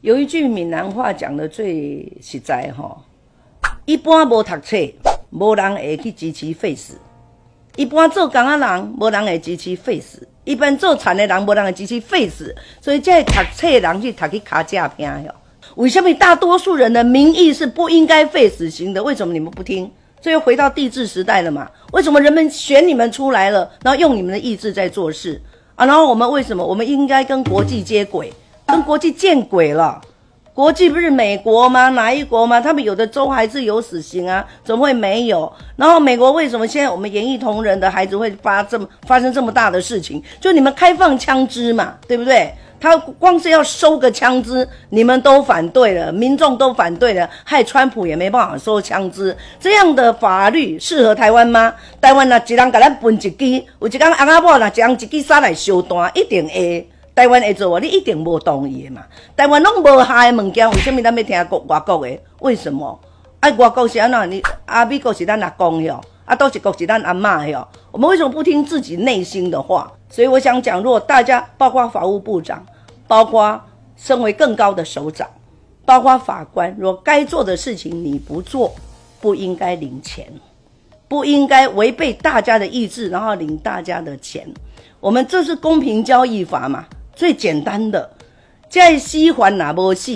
有一句闽南话讲的最实在吼，一般无读册，无人会去支持废死；一般做工啊人，无人会支持废死；一般做残的人，无人会支持废死。所以，这读册的人去读去卡架片哟。为什么大多数人的民意是不应该废死刑的？为什么你们不听？这又回到帝制时代了嘛？为什么人们选你们出来了，然后用你们的意志在做事啊？然后我们为什么？我们应该跟国际接轨。跟国际见鬼了，国际不是美国吗？哪一国吗？他们有的州还是有死刑啊，怎么会没有？然后美国为什么现在我们演艺同仁的孩子会发这么发生这么大的事情？就你们开放枪支嘛，对不对？他光是要收个枪支，你们都反对了，民众都反对了，害川普也没办法收枪支。这样的法律适合台湾吗？台湾那几当给咱分一支，有一间阿阿婆那将一支伞来烧断，一定会。台湾会做啊！你一定无同意的嘛？台湾拢无下嘅物件，为什么咱要听国外国嘅？为什么？啊，外国是安怎？你啊，美国是咱阿公哟，啊，都是国是咱阿妈哟。我们为什么不听自己内心的话？所以我想讲，若大家包括法务部长，包括身为更高的首长，包括法官，若该做的事情你不做，不应该领钱，不应该违背大家的意志，然后领大家的钱。我们这是公平交易法嘛？最简单的，这死还那无死，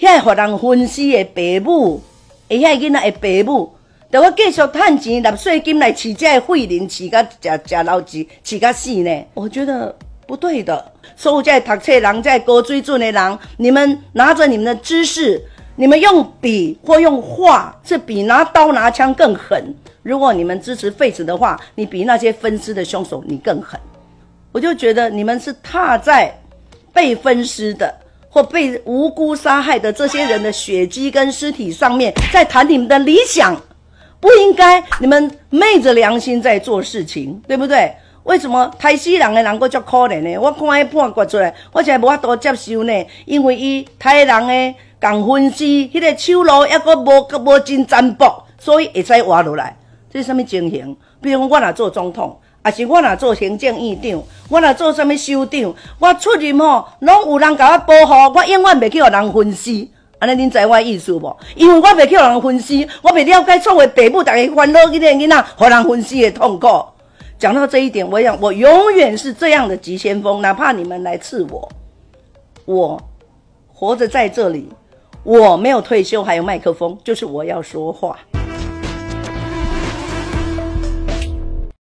遐活人分尸的爸母，诶，遐囡仔的爸母，豆我继续趁钱纳税金来饲这废人，饲甲食食老子，饲甲死呢？我觉得不对的。所有在读册人，在高水准的人，你们拿着你们的知识，你们用笔或用画，是比拿刀拿枪更狠。如果你们支持废子的话，你比那些分尸的凶手，你更狠。我就觉得你们是踏在。被分尸的或被无辜杀害的这些人的血迹跟尸体上面，在谈你们的理想，不应该你们昧着良心在做事情，对不对？为什么台西人的人还叫可怜呢？我看一半决出来，我现在无法多接受呢，因为伊台人诶，共分尸，迄个手路还阁无无经残暴，所以会使活落来，这是什么情形？比如我来做总统。啊！是，我若做行政院长，我若做啥么首长，我出任吼，拢有人甲我保护，我永远袂去互人分析。安尼，恁知我意思无？因为我袂去互人分析，我袂了解作为爸母大家烦恼去生囡仔，互人分析的痛苦。讲到这一点，我想我永远是这样的急先锋，哪怕你们来刺我，我活着在这里，我没有退休，还有麦克风，就是我要说话。